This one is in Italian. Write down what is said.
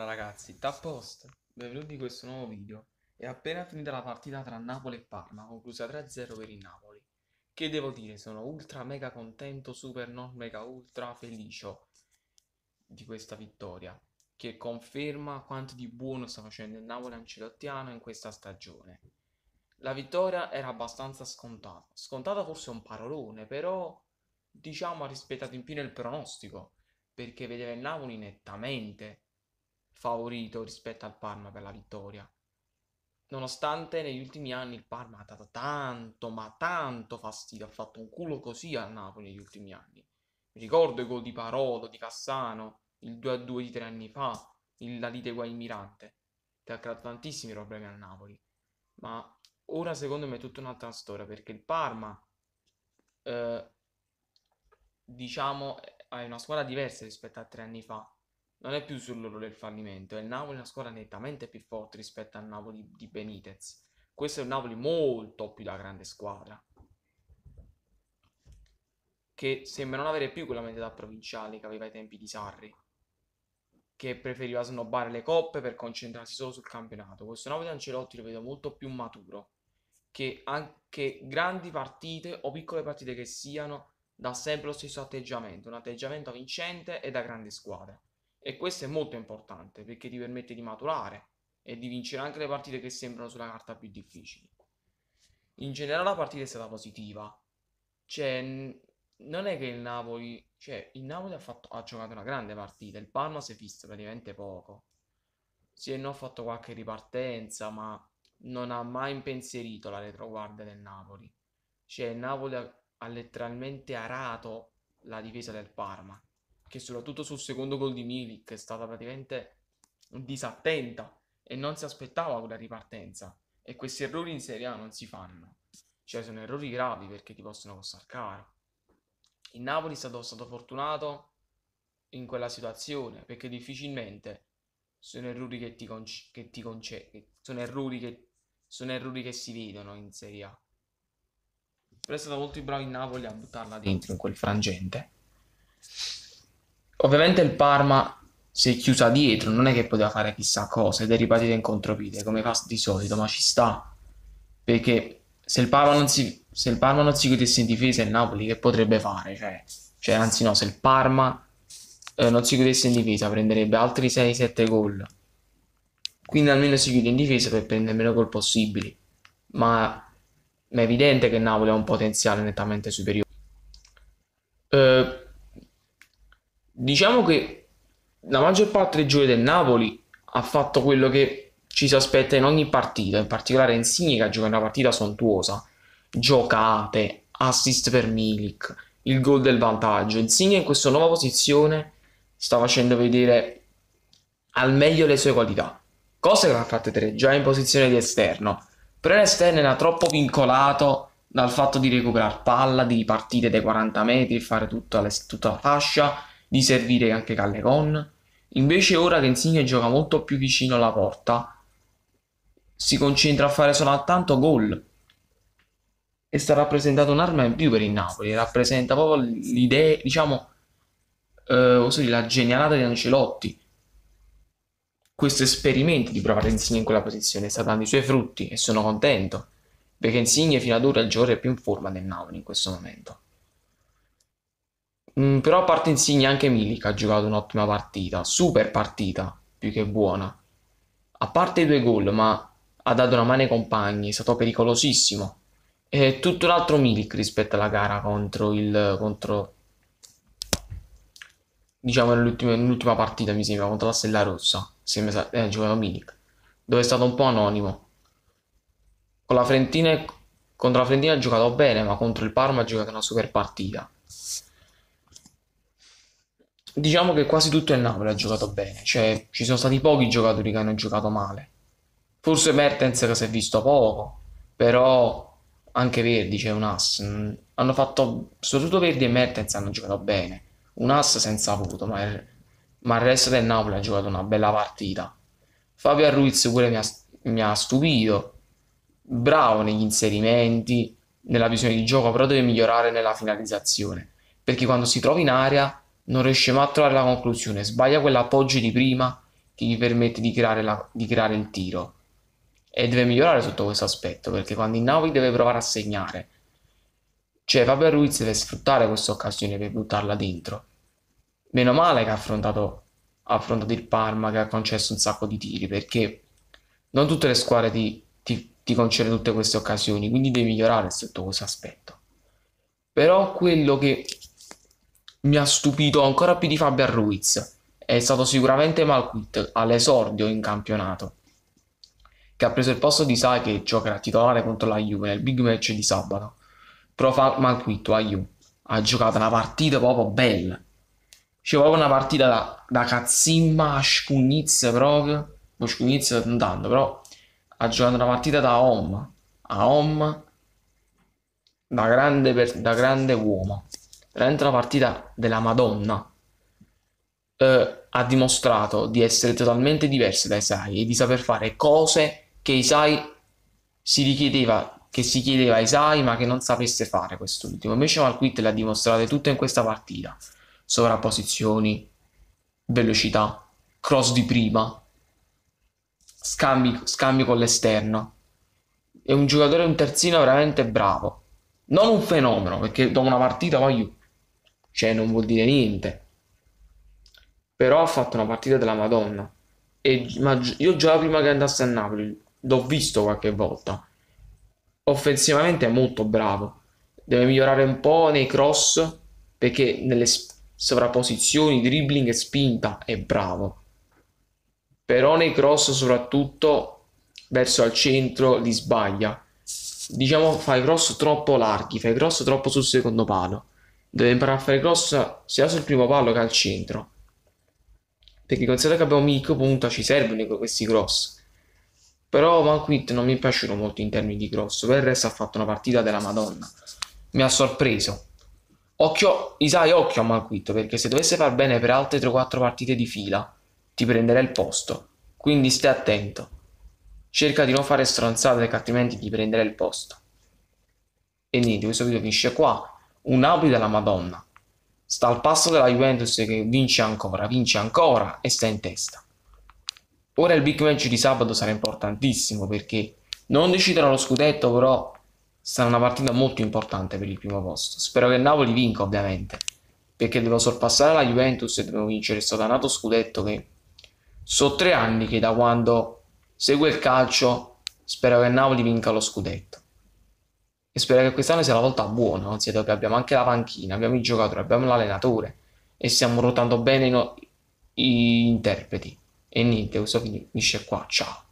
Buongiorno ragazzi, da Post, benvenuti in questo nuovo video. È appena finita la partita tra Napoli e Parma, conclusa 3-0 per il Napoli. Che devo dire, sono ultra mega contento, super non mega ultra felice di questa vittoria, che conferma quanto di buono sta facendo il Napoli ancelottiano in questa stagione. La vittoria era abbastanza scontata, scontata forse un parolone, però diciamo ha rispettato in pieno il pronostico, perché vedeva il Napoli nettamente favorito rispetto al Parma per la vittoria. Nonostante negli ultimi anni il Parma ha dato tanto, ma tanto fastidio, ha fatto un culo così al Napoli negli ultimi anni. Mi ricordo i gol di Parolo, di Cassano, il 2-2 di tre anni fa, il, la lite guai mirante. che ha creato tantissimi problemi al Napoli. Ma ora secondo me è tutta un'altra storia, perché il Parma, eh, diciamo, è una squadra diversa rispetto a tre anni fa non è più sull'orlo del fallimento, è il Napoli una squadra nettamente più forte rispetto al Napoli di Benitez. Questo è un Napoli molto più da grande squadra. Che sembra non avere più quella mentalità provinciale che aveva ai tempi di Sarri. Che preferiva snobbare le coppe per concentrarsi solo sul campionato. Questo Napoli di Ancelotti lo vedo molto più maturo. Che anche grandi partite o piccole partite che siano, dà sempre lo stesso atteggiamento. Un atteggiamento vincente e da grande squadra. E questo è molto importante perché ti permette di maturare e di vincere anche le partite che sembrano sulla carta più difficili. In generale la partita è stata positiva. Cioè, non è che il Napoli... Cioè, il Napoli ha, fatto, ha giocato una grande partita, il Parma si è visto praticamente poco. Sì, non ha fatto qualche ripartenza, ma non ha mai impensierito la retroguardia del Napoli. Cioè, il Napoli ha, ha letteralmente arato la difesa del Parma che soprattutto sul secondo gol di Milik è stata praticamente disattenta e non si aspettava quella ripartenza. E questi errori in Serie A non si fanno. Cioè sono errori gravi perché ti possono costare caro. Il Napoli è stato, stato fortunato in quella situazione perché difficilmente sono errori che ti, conce- che ti conce- che sono, errori che- sono errori che si vedono in Serie A. Però è stato molto bravo il Napoli a buttarla dentro in quel frangente. Ovviamente il Parma si è chiusa dietro, non è che poteva fare chissà cosa ed è ripartita in contropite come fa di solito, ma ci sta. Perché se il Parma non si, se Parma non si chiudesse in difesa il Napoli che potrebbe fare? Cioè, cioè anzi no, se il Parma eh, non si chiudesse in difesa prenderebbe altri 6-7 gol. Quindi almeno si chiude in difesa per prendere meno gol possibili. Ma, ma è evidente che il Napoli ha un potenziale nettamente superiore. Eh, diciamo che la maggior parte dei giochi del Napoli ha fatto quello che ci si aspetta in ogni partita, in particolare Insigne che ha giocato una partita sontuosa, giocate, assist per Milik, il gol del vantaggio. Insigne in questa nuova posizione sta facendo vedere al meglio le sue qualità, cosa che l'ha fatta tre già in posizione di esterno, però l'esterno era troppo vincolato dal fatto di recuperare palla, di ripartire dai 40 metri e fare tutta, le, tutta la fascia di servire anche Callegon. Invece ora che Insigne gioca molto più vicino alla porta, si concentra a fare soltanto gol e sta rappresentando un'arma in più per il Napoli, rappresenta proprio l'idea, diciamo, eh, dire, la genialata di Ancelotti. Questo esperimento di provare Insigne in quella posizione sta dando i suoi frutti e sono contento, perché Insigne fino ad ora è il giocatore più in forma del Napoli in questo momento. Mm, però a parte Insigne anche Milik ha giocato un'ottima partita, super partita, più che buona. A parte i due gol, ma ha dato una mano ai compagni, è stato pericolosissimo. E tutto un altro Milik rispetto alla gara contro il... Contro, diciamo nell'ultima, nell'ultima partita, mi sembra, contro la Stella Rossa, sembra eh, giocato Milik, dove è stato un po' anonimo. Con la Frentina, contro la Frentina ha giocato bene, ma contro il Parma ha giocato una super partita diciamo che quasi tutto il Napoli ha giocato bene, cioè ci sono stati pochi giocatori che hanno giocato male. Forse Mertens che si è visto poco, però anche Verdi c'è cioè un ass. Mm, hanno fatto, soprattutto Verdi e Mertens hanno giocato bene. Un ass senza avuto, ma il, ma il resto del Napoli ha giocato una bella partita. Fabio Ruiz pure mi ha, mi ha stupito, bravo negli inserimenti, nella visione di gioco, però deve migliorare nella finalizzazione, perché quando si trova in area non riesce mai a trovare la conclusione, sbaglia quell'appoggio di prima che gli permette di creare, la, di creare il tiro. E deve migliorare sotto questo aspetto, perché quando Innaui deve provare a segnare, cioè Fabio Ruiz deve sfruttare questa occasione per buttarla dentro. Meno male che ha affrontato, ha affrontato il Parma, che ha concesso un sacco di tiri, perché non tutte le squadre ti, ti, ti concedono tutte queste occasioni, quindi devi migliorare sotto questo aspetto. Però quello che mi ha stupito ancora più di Fabian Ruiz. È stato sicuramente Malquit all'esordio in campionato, che ha preso il posto di Sai che giocherà titolare contro la Juve nel big match di sabato. Però fa- Malquit a Juve ha giocato una partita proprio bella. C'è proprio una partita da, da cazzimma a Scugnizia proprio. Lo boh, Scugnizia non però ha giocato una partita da Om. A Om da grande, per, da grande uomo veramente una partita della Madonna. Eh, ha dimostrato di essere totalmente diverso da Isai e di saper fare cose che Isai si richiedeva, che si chiedeva a Isai ma che non sapesse fare quest'ultimo. Invece Malquit le ha dimostrate tutte in questa partita. Sovrapposizioni, velocità, cross di prima, scambi, scambio con l'esterno. È un giocatore, un terzino veramente bravo. Non un fenomeno, perché dopo una partita poi cioè non vuol dire niente. Però ha fatto una partita della Madonna. E, ma io già prima che andasse a Napoli l'ho visto qualche volta. Offensivamente è molto bravo. Deve migliorare un po' nei cross perché nelle sovrapposizioni, dribbling e spinta è bravo. Però nei cross soprattutto verso il centro li sbaglia. Diciamo fai cross troppo larghi, fai cross troppo sul secondo palo deve imparare a fare cross sia sul primo palo che al centro. Perché considerato che abbiamo Mico, punta, ci servono questi cross. Però Van non mi è piaciuto molto in termini di cross, per il resto ha fatto una partita della Madonna. Mi ha sorpreso. Occhio, Isai, occhio a Van perché se dovesse far bene per altre 3-4 partite di fila, ti prenderei il posto. Quindi stai attento. Cerca di non fare stronzate, perché altrimenti ti prenderei il posto. E niente, questo video finisce qua un un'api della Madonna. Sta al passo della Juventus che vince ancora, vince ancora e sta in testa. Ora il big match di sabato sarà importantissimo perché non deciderà lo scudetto, però sarà una partita molto importante per il primo posto. Spero che il Napoli vinca ovviamente, perché devo sorpassare la Juventus e devo vincere questo dannato scudetto che sono tre anni che da quando segue il calcio spero che il Napoli vinca lo scudetto e spero che quest'anno sia la volta buona, considerato che abbiamo anche la panchina, abbiamo i giocatori, abbiamo l'allenatore e stiamo ruotando bene i, no- interpreti. E niente, questo finisce qua, ciao.